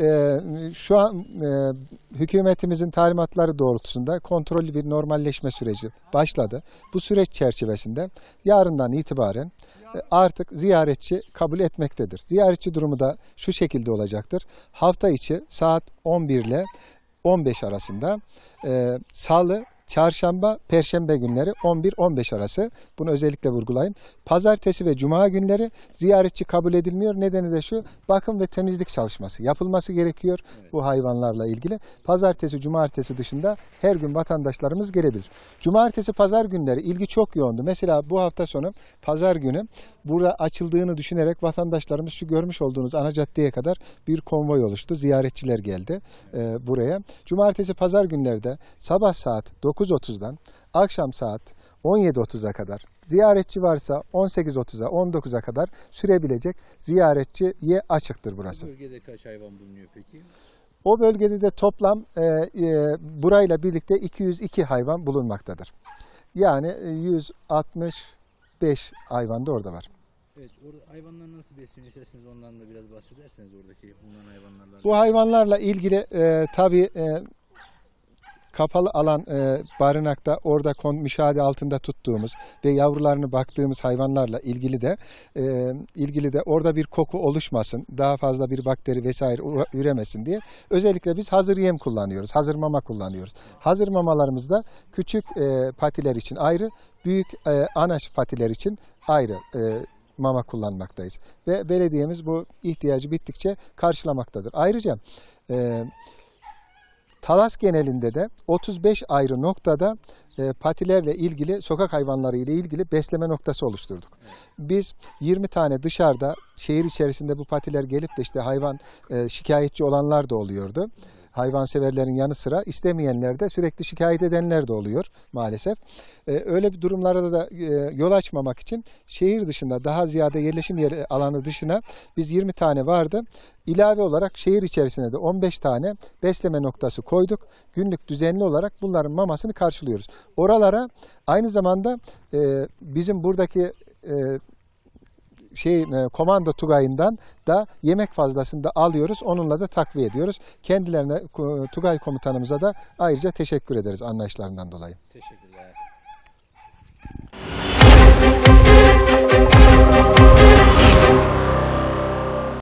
Ee, şu an e, hükümetimizin talimatları doğrultusunda kontrollü bir normalleşme süreci başladı. Bu süreç çerçevesinde yarından itibaren e, artık ziyaretçi kabul etmektedir. Ziyaretçi durumu da şu şekilde olacaktır. Hafta içi saat 11 ile 15 arasında e, salı Çarşamba, perşembe günleri 11-15 arası. Bunu özellikle vurgulayın. Pazartesi ve cuma günleri ziyaretçi kabul edilmiyor. Nedeni de şu bakım ve temizlik çalışması yapılması gerekiyor evet. bu hayvanlarla ilgili. Pazartesi, cumartesi dışında her gün vatandaşlarımız gelebilir. Cumartesi, pazar günleri ilgi çok yoğundu. Mesela bu hafta sonu pazar günü burada açıldığını düşünerek vatandaşlarımız şu görmüş olduğunuz ana caddeye kadar bir konvoy oluştu. Ziyaretçiler geldi e, buraya. Cumartesi, pazar günleri de sabah saat 9 9.30'dan akşam saat 17.30'a kadar, ziyaretçi varsa 18.30'a, 19'a kadar sürebilecek ziyaretçiye açıktır burası. Bu bölgede kaç hayvan bulunuyor peki? O bölgede de toplam e, e, burayla birlikte 202 hayvan bulunmaktadır. Yani 165 e, hayvan da orada var. Evet, orada hayvanlar nasıl besleniyor ondan da biraz bahsederseniz oradaki bulunan hayvanlarla. Bu hayvanlarla ilgili e, tabii e, kapalı alan e, barınakta orada kon, müşahede altında tuttuğumuz ve yavrularını baktığımız hayvanlarla ilgili de e, ilgili de orada bir koku oluşmasın, daha fazla bir bakteri vesaire üremesin diye özellikle biz hazır yem kullanıyoruz, hazır mama kullanıyoruz. Hazır mamalarımızda küçük e, patiler için ayrı, büyük e, anaç patiler için ayrı e, mama kullanmaktayız. Ve belediyemiz bu ihtiyacı bittikçe karşılamaktadır. Ayrıca e, Talas genelinde de 35 ayrı noktada e, patilerle ilgili, sokak hayvanları ile ilgili besleme noktası oluşturduk. Biz 20 tane dışarıda, şehir içerisinde bu patiler gelip de işte hayvan e, şikayetçi olanlar da oluyordu hayvanseverlerin yanı sıra istemeyenler de sürekli şikayet edenler de oluyor maalesef. E, öyle bir durumlara da e, yol açmamak için şehir dışında daha ziyade yerleşim yeri alanı dışına biz 20 tane vardı. İlave olarak şehir içerisinde de 15 tane besleme noktası koyduk. Günlük düzenli olarak bunların mamasını karşılıyoruz. Oralara aynı zamanda e, bizim buradaki e, şey e, komando tugayından da yemek fazlasını da alıyoruz. Onunla da takviye ediyoruz. Kendilerine e, tugay komutanımıza da ayrıca teşekkür ederiz anlayışlarından dolayı. Teşekkür